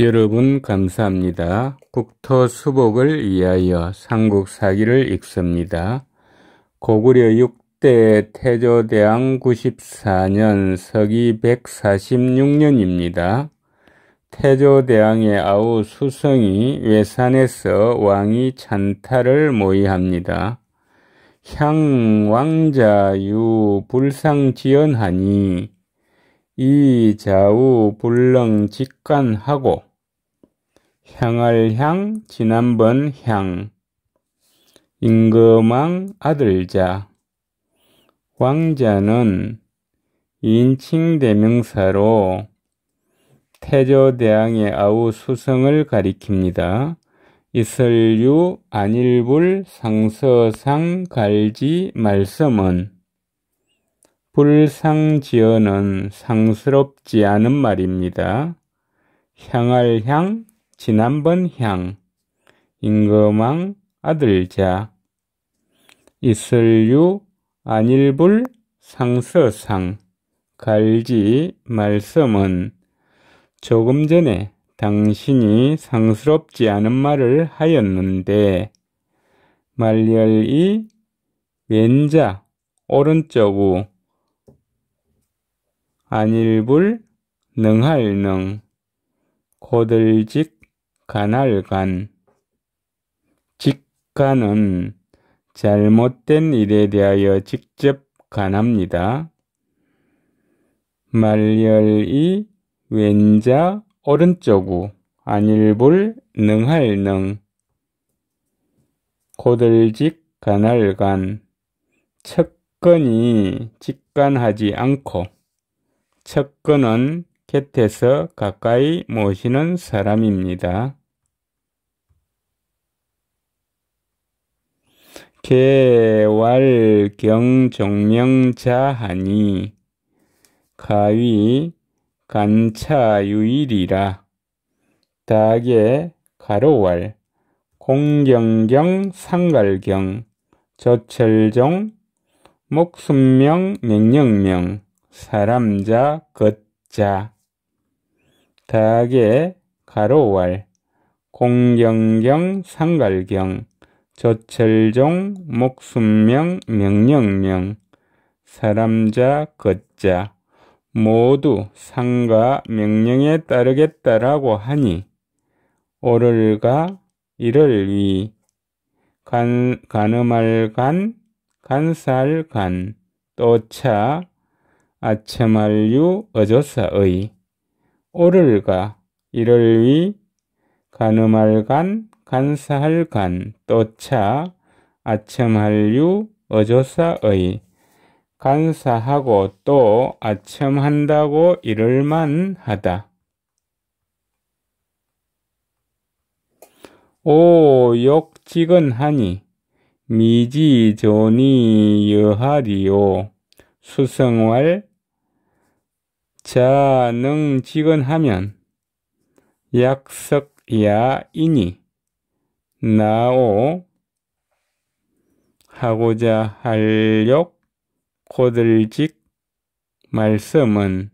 여러분 감사합니다. 국토 수복을 위하여 삼국사기를 읽습니다. 고구려 6대 태조대왕 94년 서기 146년입니다. 태조대왕의 아우 수성이 외산에서 왕이 찬타를 모의합니다. 향왕자유 불상지연하니 이자우 불렁직관하고 향할 향, 지난번 향. 임금왕 아들자. 왕자는 인칭 대명사로 태조대왕의 아우 수성을 가리킵니다. 이설유, 안일불, 상서상, 갈지, 말씀은 불상지어는 상스럽지 않은 말입니다. 향할 향, 지난번 향, 임금왕 아들자, 이슬유 안일불 상서상, 갈지 말씀은 조금 전에 당신이 상스럽지 않은 말을 하였는데 말렬이 왼자 오른쪽 우 안일불 능할능 고들직 간할간 직간은 잘못된 일에 대하여 직접 간합니다. 말열이 왼자 오른쪽우 안일불 능할능 고들직 간할간 척건이 직간하지 않고 척건은 곁에서 가까이 모시는 사람입니다. 개활경정명자하니 가위 간차유일이라 닭의 가로왈 공경경 상갈경 조철종 목숨명 명령명 사람자 걷자 닭의 가로왈 공경경 상갈경 조철종 목숨명 명령명 사람자 걷자 모두 상가 명령에 따르겠다라고 하니 오를가 이를 위 간, 간음할 간 간살 간 또차 아첨할류 어조사의 오를가 이를 위 간음할 간 간사할 간, 또 차, 아첨할 유, 어조사의, 간사하고 또 아첨한다고 이럴만 하다. 오, 욕직은 하니, 미지존이 여하리오, 수성왈, 자능직은 하면, 약석야 이니, 나오 하고자 할욕 고들직 말씀은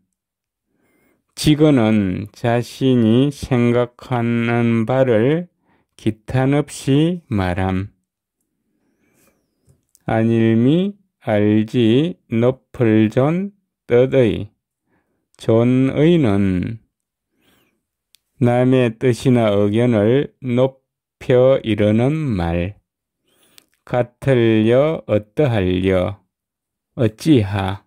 직언은 자신이 생각하는 바를 기탄 없이 말함. 안일미 알지 높을 존 뜻의 존의는 남의 뜻이나 의견을 높 높여 이르는 말 같을려 어떠할려 어찌하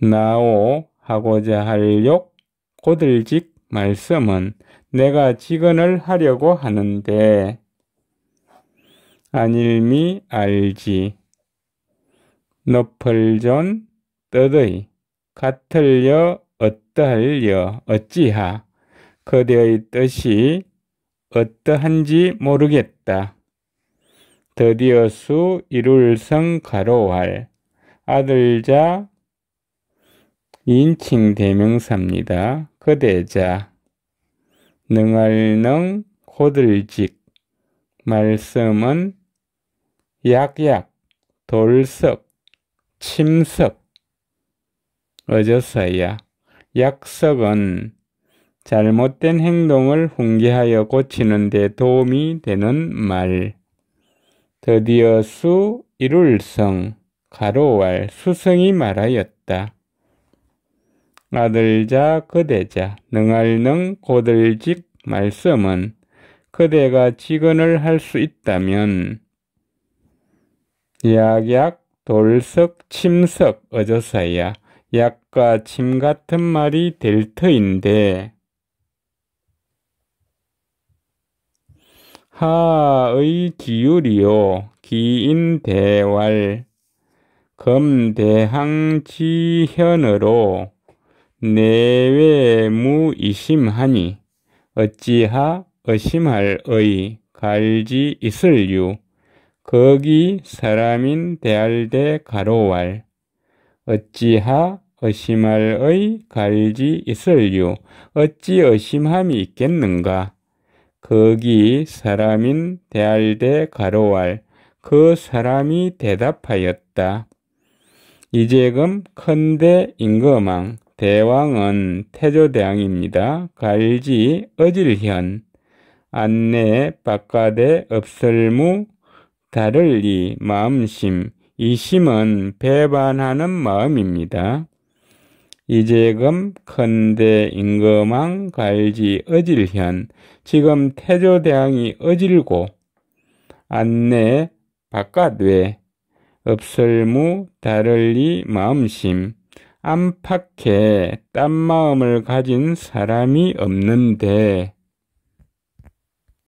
나오 하고자 할 욕 고들직 말씀은 내가 직언을 하려고 하는데 안일미 알지 높을존떠더이 같을려 어떠할려 어찌하 그대의 뜻이 어떠한지 모르겠다. 드디어 수 이룰성 가로할 아들자 인칭 대명사입니다. 그대자 능할능 고들직 말씀은 약약 돌석 침석 어저서야 약석은 잘못된 행동을 훈계하여 고치는 데 도움이 되는 말. 드디어 수 일울성 가로왈 수성이 말하였다. 아들자 그대자 능할능 고들직 말씀은 그대가 직언을 할 수 있다면 약약 돌석 침석 어조사야 약과 침 같은 말이 될 터인데 하의 기율이요기인대활금대항지현으로 내외무이심하니 어찌하 의심할의 갈지 있을유 거기 사람인 대할대 가로왈 어찌하 의심할의 갈지 있을유 어찌 의심함이 있겠는가 거기 사람인 대할대 가로알 그 사람이 대답하였다. 이제금 큰대 임금왕 대왕은 태조대왕입니다. 갈지 어질현 안내 바깥에 업설무 다를 이 마음심 이심은 배반하는 마음입니다. 이재금 컨대 임금왕 갈지 어질현 지금 태조대왕이 어질고 안내 바깥외 업설무 다를리 마음심 안팎에 딴 마음을 가진 사람이 없는데